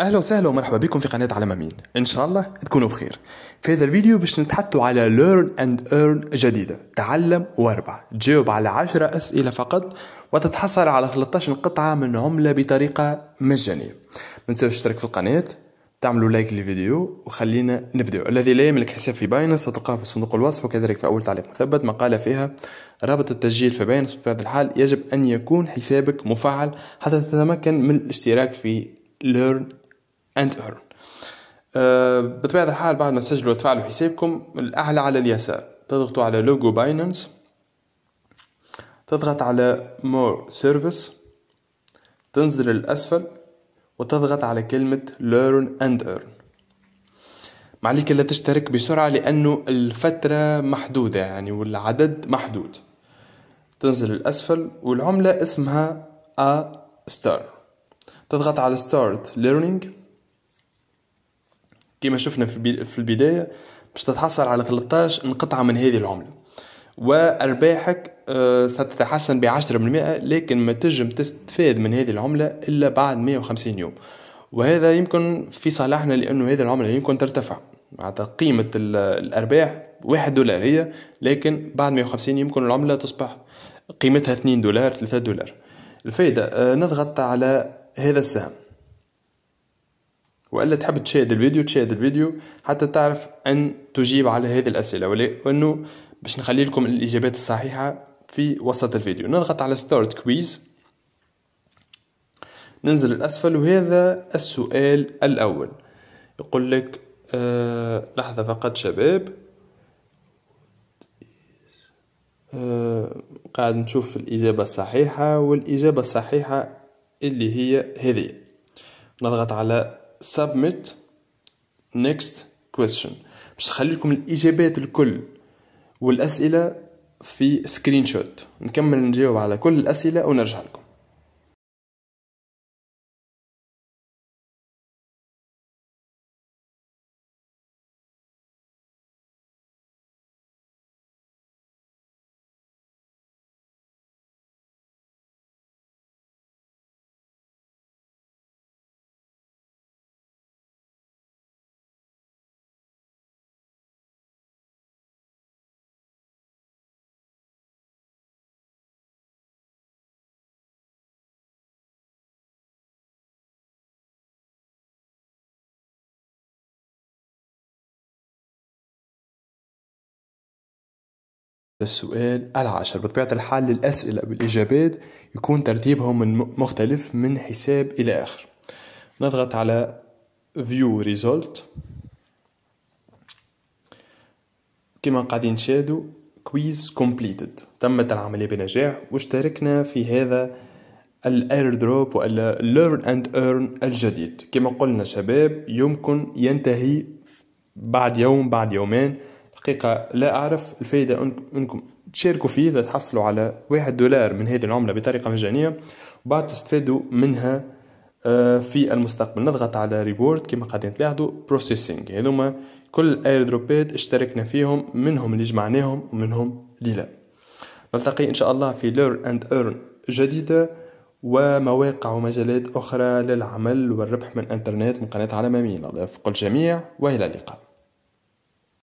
اهلا وسهلا ومرحبا بكم في قناه علامه مين ان شاء الله تكونوا بخير في هذا الفيديو باش نتحدثوا على learn and earn جديده تعلم واربح تجاوب على 10 اسئله فقط وتتحصل على 13 قطعه من عمله بطريقه مجانيه ما تنساوش تشترك في القناه تعملوا لايك للفيديو وخلينا نبدأ الذي لا يملك حساب في باينس وتلقاه في صندوق الوصف وكذلك في أول تعليق مثبت مقالة فيها رابط التسجيل في باينس في هذا الحال يجب أن يكون حسابك مفعل حتى تتمكن من الاشتراك في learn اند ايرن أه، بطبيعة الحال بعد ما تسجلوا وتفعلوا حسابكم الأعلى على اليسار تضغطوا على لوجو باينانس تضغط على more service تنزل للأسفل وتضغط على كلمة learn and earn ما عليك إلا تشترك بسرعة لأنه الفترة محدودة يعني والعدد محدود تنزل للأسفل والعملة اسمها A star تضغط على start learning كما شفنا في البداية باش تتحصل على 13 انقطعة من هذه العملة وأرباحك آه، ستتحسن ب 10% لكن ما تجم تستفاد من هذه العملة إلا بعد 150 يوم وهذا يمكن في صالحنا لأنه هذه العملة يمكن ترتفع مع قيمة الأرباح واحد دولار هي لكن بعد 150 يمكن العملة تصبح قيمتها 2 دولار 3 دولار الفائدة آه، نضغط على هذا السهم والا تحب تشاهد الفيديو تشاهد الفيديو حتى تعرف ان تجيب على هذه الاسئله وانه باش نخلي لكم الاجابات الصحيحه في وسط الفيديو نضغط على ستارت كويز ننزل الاسفل وهذا السؤال الاول يقول لك آه لحظه فقط شباب آه قاعد نشوف الاجابه الصحيحه والاجابه الصحيحه اللي هي هذه نضغط على submit next question باش نخلي لكم الاجابات الكل والاسئله في سكرين شوت نكمل نجاوب على كل الاسئله ونرجع لكم للسؤال العاشر بطبيعة الحال الأسئلة بالإجابات يكون ترتيبهم مختلف من حساب إلى آخر نضغط على View Result كما قاعدين شادو Quiz completed تمت العملية بنجاح واشتركنا في هذا الـ Airdrop ولا Learn and Earn الجديد كما قلنا شباب يمكن ينتهي بعد يوم بعد يومين حقيقة لا أعرف الفائدة أنكم تشاركوا فيه إذا تحصلوا على واحد دولار من هذه العملة بطريقة مجانية وبعد تستفادوا منها آه، في المستقبل نضغط على ريبورت كما قاعدين تلاحظوا بروسيسينج هذوما كل دروبات اشتركنا فيهم منهم اللي جمعناهم ومنهم اللي لا نلتقي ان شاء الله في ليرن اند ايرن جديده ومواقع ومجالات اخرى للعمل والربح من انترنت من قناه على مامين الله يوفق الجميع والى اللقاء